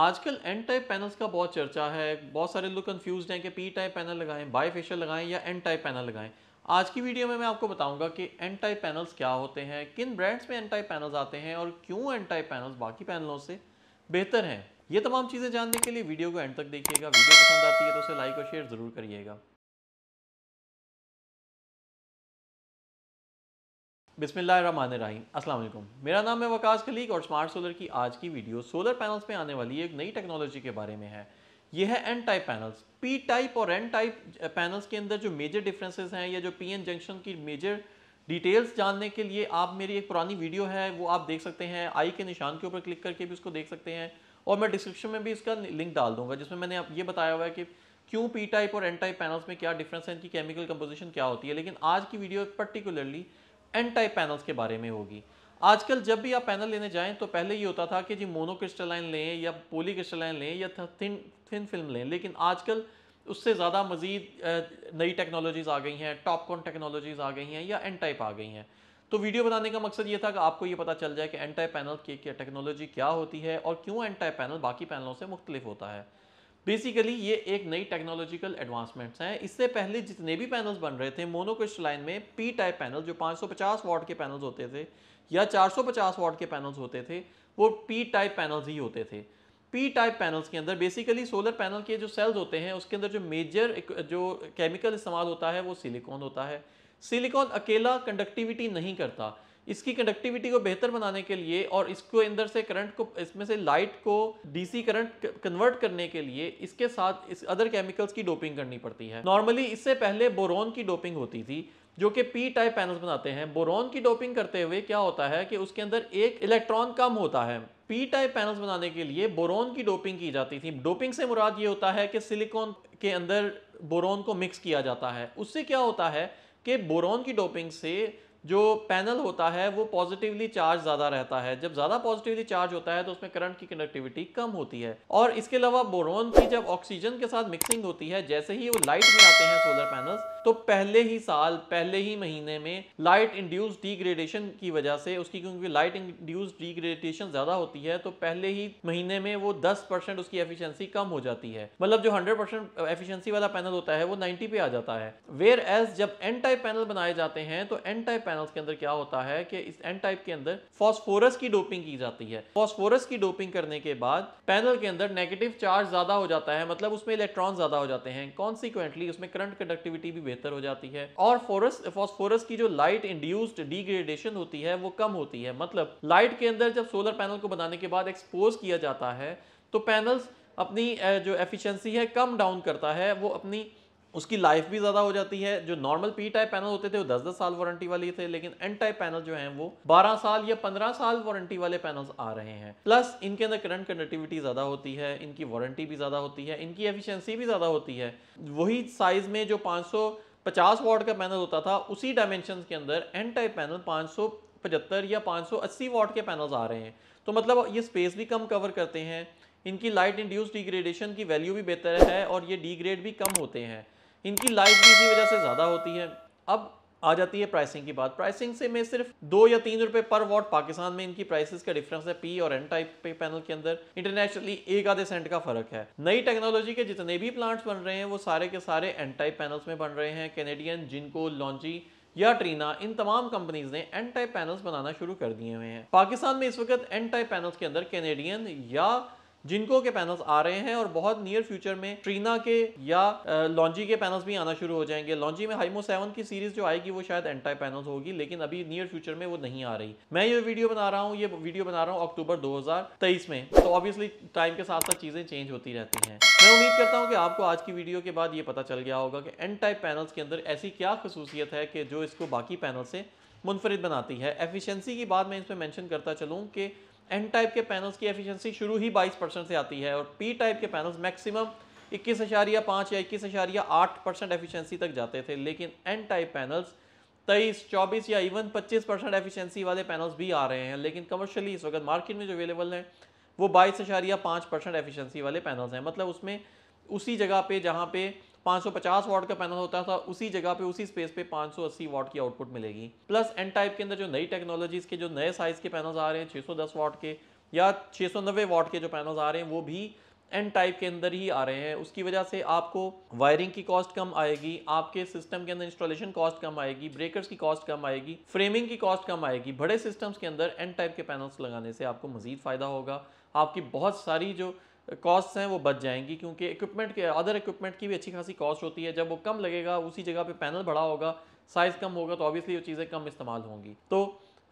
आजकल N type panels का बहुत चर्चा है बहुत सारे लोग कन्फ्यूज हैं कि पी टाइप पैनल लगाएं बाई फेशियल लगाएं या एन टाइप पैनल लगाएं आज की वीडियो में मैं आपको बताऊंगा कि एन टाइप पैनल्स क्या होते हैं किन ब्रांड्स में एन टाइप पैनल्स आते हैं और क्यों एन टाइप पैनल्स बाकी पैनलों से बेहतर हैं ये तमाम चीज़ें जानने के लिए वीडियो को एंड तक देखिएगा वीडियो पसंद आती है तो उसे लाइक और शेयर ज़रूर करिएगा बिसमीम असल मेरा नाम है वकास खलीक और स्मार्ट सोलर की आज की वीडियो सोलर पैनल्स में आने वाली एक नई टेक्नोलॉजी के बारे में है यह है N type panels P type और एन टाइप पैनल्स के अंदर जो मेजर डिफरेंसेस हैं या जो पी एन जंक्शन की मेजर डिटेल्स जानने के लिए आप मेरी एक पुरानी वीडियो है वो आप देख सकते हैं आई के निशान के ऊपर क्लिक करके भी उसको देख सकते हैं और मैं डिस्क्रिप्शन में भी इसका लिंक डाल दूंगा जिसमें मैंने ये बताया हुआ है कि क्यों पी टाइप और एन टाइप पैनल्स में क्या डिफरेंस है इनकी केमिकल कंपोजिशन क्या होती है लेकिन आज की video particularly N type panels के बारे में होगी आजकल जब भी आप पैनल लेने जाएं तो पहले ये होता था कि जी मोनोक्रिस्टलाइन लें या पोली क्रिस्टलाइन लें या थिन थिन फिल्म लें लेकिन आजकल उससे ज़्यादा मज़ीद नई टेक्नोलॉजीज़ आ गई हैं टॉपकॉन टेक्नोलॉजीज़ आ गई हैं या एन टाइप आ गई हैं तो वीडियो बनाने का मकसद ये था कि आपको ये पता चल जाए कि एन टाइप पैनल की टेक्नोलॉजी क्या होती है और क्यों एन टाइप पैनल बाकी पैनलों से मुख्तलिफ होता है बेसिकली ये एक नई टेक्नोलॉजिकल एडवांसमेंट्स हैं इससे पहले जितने भी पैनल्स बन रहे थे मोनोक्रिस्ट लाइन में पी टाइप पैनल जो 550 वाट के पैनल्स होते थे या 450 वाट के पैनल्स होते थे वो पी टाइप पैनल्स ही होते थे पी टाइप पैनल्स के अंदर बेसिकली सोलर पैनल के जो सेल्स होते हैं उसके अंदर जो मेजर जो केमिकल इस्तेमाल होता है वो सिलिकॉन होता है सिलिकॉन अकेला कंडक्टिविटी नहीं करता इसकी कंडक्टिविटी को बेहतर बनाने के लिए और इसको अंदर से करंट को इसमें से लाइट को डीसी करंट कन्वर्ट करने के लिए इसके साथ इस अदर केमिकल्स की डोपिंग करनी पड़ती है नॉर्मली इससे पहले बोरोन की डोपिंग होती थी जो कि पी टाइप पैनल्स बनाते हैं बोरोन की डोपिंग करते हुए क्या होता है कि उसके अंदर एक इलेक्ट्रॉन कम होता है पी टाइप पैनल्स बनाने के लिए बोरोन की डोपिंग की जाती थी डोपिंग से मुराद ये होता है कि सिलिकॉन के अंदर बोरोन को मिक्स किया जाता है उससे क्या होता है कि बोरोन की डोपिंग से जो पैनल होता है वो पॉजिटिवली चार्ज ज़्यादा रहता है जब ज़्यादा पॉजिटिवली चार्ज होता है तो उसमें करंट की कनेक्टिविटी कम होती है और इसके अलावा बोरोन की जब ऑक्सीजन के साथ मिक्सिंग होती है जैसे ही वो लाइट में आते हैं सोलर पैनल्स तो पहले ही साल पहले ही महीने में लाइट इंड्यूस डिग्रेडेशन की वजह से उसकी क्योंकि लाइट इंड्यूस डिग्रेडेशन ज़्यादा होती है तो पहले ही महीने में वो दस परसेंट उसकी एफिशियंसी कम हो जाती है मतलब जो हंड्रेड परसेंट एफिशिएंसी वाला पैनल होता है वो नाइन्टी पे आ जाता है वेयर एज जब एन टाइप पैनल बनाए जाते हैं तो एन टाइप पैनल्स के अंदर क्या होता है कि इस एन टाइप के अंदर फॉस्फोरस की डोपिंग की जाती है फॉस्फोरस की डोपिंग करने के बाद पैनल के अंदर नेगेटिव चार्ज ज्यादा हो जाता है मतलब उसमें इलेक्ट्रॉन ज्यादा हो जाते हैं कॉन्सिक्वेंटली उसमें करंट कंडक्टिविटी भी बेहतर हो जाती है और फोरस फॉस्फोरस की जो लाइट इंड्यूस्ड डिग्रेडेशन होती है वो कम होती है मतलब लाइट के अंदर जब सोलर पैनल को बनाने के बाद एक्सपोज किया जाता है तो पैनल्स अपनी जो एफिशिएंसी है कम डाउन करता है वो अपनी उसकी लाइफ भी ज़्यादा हो जाती है जो नॉर्मल पी टाइप पैनल होते थे वो दस दस साल वारंटी वाले थे लेकिन एन टाइप पैनल जो है वो बारह साल या पंद्रह साल वारंटी वाले पैनल्स आ रहे हैं प्लस इनके अंदर करंट कनेक्टिविटी ज़्यादा होती है इनकी वारंटी भी ज़्यादा होती है इनकी एफिशिएंसी भी ज़्यादा होती है वही साइज़ में जो पाँच सौ वाट का पैनल होता था उसी डायमेंशन के अंदर एन टाइप पैनल पाँच या 580 वाट के पैनल आ रहे हैं तो मतलब ये स्पेस भी कम कवर करते हैं इनकी लाइट इंड्यूस डिग्रेडेशन की वैल्यू भी बेहतर है और ये डिग्रेड भी कम होते हैं इनकी लाइफ भी इसी वजह से ज़्यादा होती है अब आ जाती है प्राइसिंग की बात प्राइसिंग से मैं सिर्फ दो या तीन रुपए पर वॉट पाकिस्तान में इनकी प्राइसेस का डिफरेंस है पी और एन टाइप पे पैनल के अंदर इंटरनेशनली एक आधे सेंट का फर्क है नई टेक्नोलॉजी के जितने भी प्लांट्स बन रहे हैं वो सारे के सारे एन टाइप पैनल्स में बन रहे हैं कैनेडियन जिनको लॉन्ची या ट्रीना इन तमाम कंपनीज ने एन टाइप पैनल्स बनाना शुरू कर दिए हुए हैं पाकिस्तान में इस वक्त एन टाइप पैनल्स के अंदर कैनेडियन या जिनको के पैनल्स आ रहे हैं और बहुत नियर फ्यूचर में ट्रीना के या लॉन्जी के पैनल्स भी आना शुरू हो जाएंगे लॉन्जी में हाइमो सेवन की सीरीज जो आएगी वो शायद एंटा पैनल्स होगी लेकिन अभी नियर फ्यूचर में वो नहीं आ रही मैं ये वीडियो बना रहा हूँ ये वीडियो बना रहा हूँ अक्टूबर दो में तो ऑब्वियसली टाइम के साथ साथ चीज़ें चेंज होती रहती हैं मैं उम्मीद करता हूँ कि आपको आज की वीडियो के बाद ये पता चल गया होगा कि एन टाइप पैनल्स के अंदर ऐसी क्या खसूसियत है कि जो इसको बाकी पैनल से मुनफरद बनाती है एफिशिएंसी की बात मैं इसमें मेंशन करता चलूँ कि एन टाइप के पैनल्स की एफिशिएंसी शुरू ही 22 परसेंट से आती है और पी टाइप के पैनल्स मैक्सिमम इक्कीस अशारिया पाँच या इक्कीस अशारिया आठ परसेंट एफिशियंसी तक जाते थे लेकिन एन टाइप पैनल्स तेईस चौबीस या इवन पच्चीस परसेंट एफिशियंसी वाले पैनल्स भी आ रहे हैं लेकिन कमर्शली इस वक्त मार्केट में जो अवेलेबल हैं वो बाईस अशारिया पाँच परसेंट एफिशियंसी वाले पैनल्स हैं मतलब उसमें उसी जगह पर जहाँ पर 550 वाट का पैनल होता था उसी जगह पे उसी स्पेस पे 580 वाट की आउटपुट मिलेगी प्लस एन टाइप के अंदर जो नई टेक्नोलॉजीज के जो नए साइज के पैनल्स आ रहे हैं 610 वाट के या 690 वाट के जो पैनल्स आ रहे हैं वो भी एन टाइप के अंदर ही आ रहे हैं उसकी वजह से आपको वायरिंग की कॉस्ट कम आएगी आपके सिस्टम के अंदर इंस्टॉलेशन कॉस्ट कम आएगी ब्रेकर्स की कॉस्ट कम आएगी फ्रेमिंग की कॉस्ट कम आएगी बड़े सिस्टम्स के अंदर एन टाइप के पैनल्स लगाने से आपको मजीद फ़ायदा होगा आपकी बहुत सारी जो कॉस्ट हैं वो बच जाएंगी क्योंकि इक्विपमेंट के अदर इक्विपमेंट की भी अच्छी खासी कॉस्ट होती है जब वो कम लगेगा उसी जगह पे पैनल बड़ा होगा साइज़ कम होगा तो ऑब्वियसली वो चीज़ें कम इस्तेमाल होंगी तो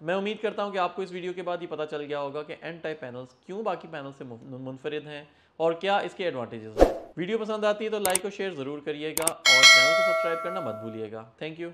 मैं उम्मीद करता हूँ कि आपको इस वीडियो के बाद ये पता चल गया होगा कि एन टाइप पैनल्स क्यों बाकी पैनल से मुनफरद हैं और क्या इसके एडवांटेजेस हैं वीडियो पसंद आती है तो लाइक और शेयर ज़रूर करिएगा और चैनल को सब्सक्राइब करना मत भूलिएगा थैंक यू